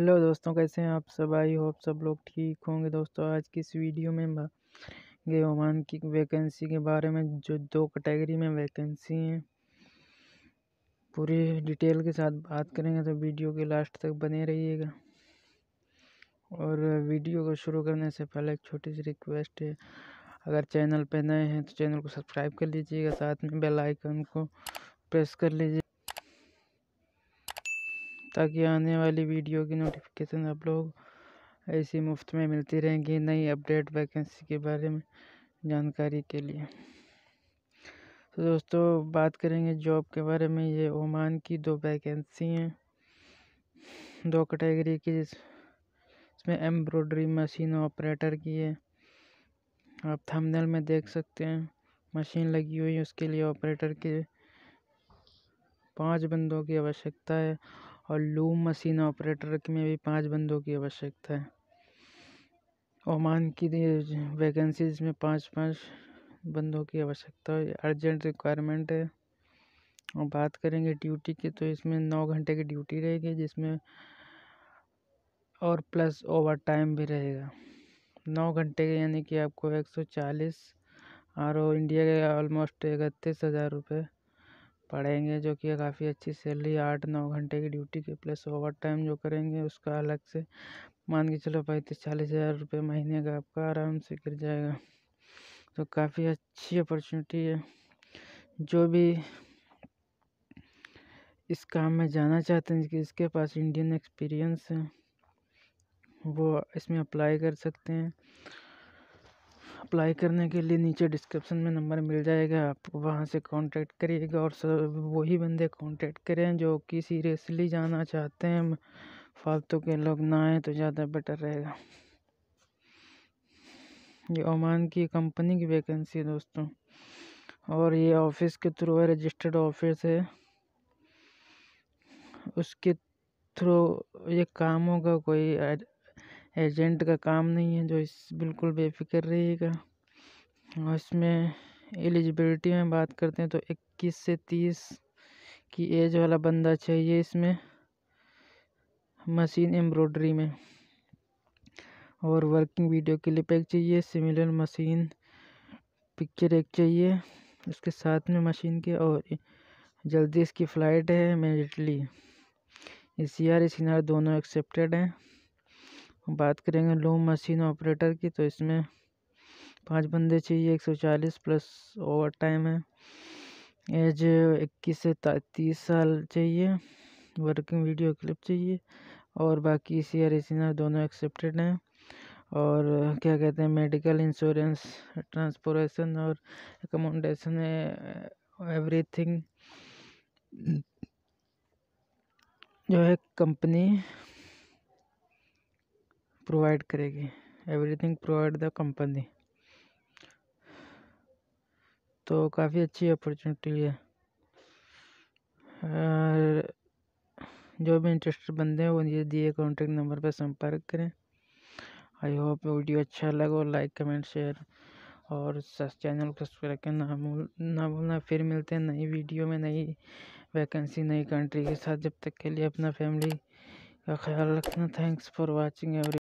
hello दोस्तों कैसे हैं आप सब आई होप सब लोग ठीक होंगे दोस्तों आज की इस वीडियो में बात ओमान की वैकेंसी के बारे में जो दो कैटेगरी में वैकेंसी हैं पूरी डिटेल के साथ बात करेंगे तो वीडियो के लास्ट तक बने रहिएगा और वीडियो को शुरू करने से पहले एक छोटी सी रिक्वेस्ट है अगर चैनल पर नए हैं तो चैनल को सब्सक्राइब कर लीजिएगा साथ में बेलाइकन को प्रेस कर लीजिए ताकि आने वाली वीडियो की नोटिफिकेशन आप लोग ऐसी मुफ्त में मिलती रहेंगी नई अपडेट वैकेंसी के बारे में जानकारी के लिए तो दोस्तों बात करेंगे जॉब के बारे में ये ओमान की दो वैकेंसी हैं दो कैटेगरी की जिस इसमें एम्ब्रॉयडरी मशीन ऑपरेटर की है आप थंबनेल में देख सकते हैं मशीन लगी हुई है उसके लिए ऑपरेटर के पांच बंदों की आवश्यकता है और लूम मशीन ऑपरेटर में भी पाँच बंदों की आवश्यकता है ओमान की वैकेंसीज में पाँच पाँच बंदों की आवश्यकता है अर्जेंट रिक्वायरमेंट है और बात करेंगे ड्यूटी की तो इसमें नौ घंटे की ड्यूटी रहेगी जिसमें और प्लस ओवर टाइम भी रहेगा नौ घंटे के यानी कि आपको एक सौ चालीस और इंडिया के ऑलमोस्ट इकतीस हज़ार रुपये पढ़ेंगे जो कि काफ़ी अच्छी सैलरी आठ नौ घंटे की ड्यूटी के प्लस ओवर टाइम जो करेंगे उसका अलग से मान के चलो पैंतीस चालीस हज़ार रुपये महीने का आपका आराम से गिर जाएगा तो काफ़ी अच्छी अपॉर्चुनिटी है जो भी इस काम में जाना चाहते हैं कि इसके पास इंडियन एक्सपीरियंस है वो इसमें अप्लाई कर सकते हैं अप्लाई करने के लिए नीचे डिस्क्रिप्सन में नंबर मिल जाएगा आप वहाँ से कांटेक्ट करिएगा और सब वही बंदे कांटेक्ट करें जो कि सीरियसली जाना चाहते हैं फालतू के लोग ना आए तो ज़्यादा बेटर रहेगा ये ओमान की कंपनी की वैकेंसी है दोस्तों और ये ऑफिस के थ्रू है रजिस्टर्ड ऑफिस है उसके थ्रू ये काम होगा कोई एजेंट का काम नहीं है जो इस बिल्कुल बेफिक्र रहेगा और इसमें एलिजिबिलिटी में बात करते हैं तो 21 से 30 की एज वाला बंदा चाहिए इसमें मशीन एम्ब्रॉयडरी में और वर्किंग वीडियो क्लिप एक चाहिए सिमिलर मशीन पिक्चर एक चाहिए उसके साथ में मशीन के और जल्दी इसकी फ़्लाइट है ए सी आर दोनों एक्सेप्टेड हैं बात करेंगे लूम मशीन ऑपरेटर की तो इसमें पांच बंदे चाहिए एक सौ चालीस प्लस ओवर टाइम है एज इक्कीस से तीस साल चाहिए वर्किंग वीडियो क्लिप चाहिए और बाकी सी आर सीनर दोनों एक्सेप्टेड हैं और क्या कहते हैं मेडिकल इंश्योरेंस ट्रांसपोर्टेशन और एकोमोडेशन एवरीथिंग जो है कंपनी प्रोवाइड करेगी एवरीथिंग प्रोवाइड द कंपनी तो काफ़ी अच्छी अपॉर्चुनिटी है जो भी इंटरेस्टेड बंदे हैं वो ये दिए कॉन्टेक्ट नंबर पर संपर्क करें आई होप वीडियो अच्छा लगा लाइक कमेंट शेयर और चैनल को सब्सक्राइब करना ना भूल ना भूलना फिर मिलते हैं नई वीडियो में नई वैकेंसी नई कंट्री के साथ जब तक के लिए अपना फैमिली का ख्याल रखना थैंक्स फॉर वॉचिंग एवरी